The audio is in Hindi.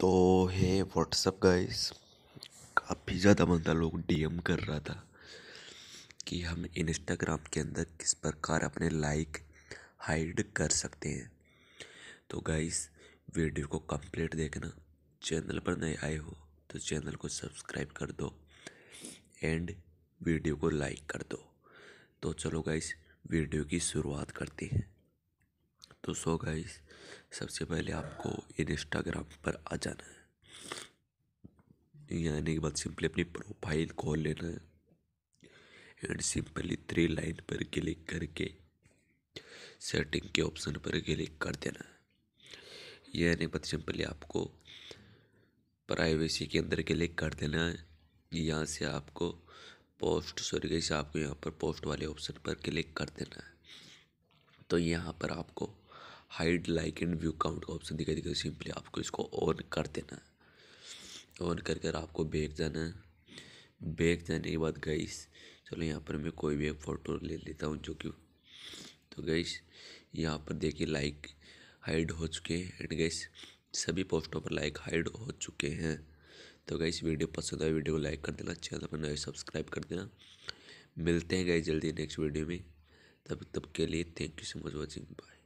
तो हे व्हाट्सअप गाइस काफ़ी ज़्यादा बंदा लोग डीएम कर रहा था कि हम इंस्टाग्राम के अंदर किस प्रकार अपने लाइक हाइड कर सकते हैं तो गाइस वीडियो को कंप्लीट देखना चैनल पर नए आए हो तो चैनल को सब्सक्राइब कर दो एंड वीडियो को लाइक कर दो तो चलो गाइस वीडियो की शुरुआत करते हैं तो सो गाइस सबसे पहले आपको इंस्टाग्राम पर आ जाना है यानी आने के बाद सिंपली अपनी प्रोफाइल खोल लेना है एंड सिंपली थ्री लाइन पर क्लिक करके सेटिंग के ऑप्शन पर क्लिक कर देना है यह आने के बाद सिंपली आपको प्राइवेसी के अंदर क्लिक कर देना है यहाँ से आपको पोस्ट सॉरी गई आपको यहाँ पर पोस्ट वाले ऑप्शन पर क्लिक कर देना है तो यहाँ पर आपको hide like and view count का ऑप्शन दिखाई देगा सिंपली आपको इसको ऑन कर देना है ऑन कर कर आपको बैग जाना है बैग जाने के बाद गईस चलो यहाँ पर मैं कोई भी एक फ़ोटो ले लेता हूँ जो कि तो गईस यहाँ पर देखिए लाइक हाइड हो चुके हैं एंड गईस सभी पोस्टों पर लाइक हाइड हो चुके हैं तो गई वीडियो पसंद आए वीडियो को लाइक कर देना चैनल पर नए सब्सक्राइब तो कर देना मिलते हैं गई जल्दी नेक्स्ट वीडियो में तब तब के लिए thank you so much watching bye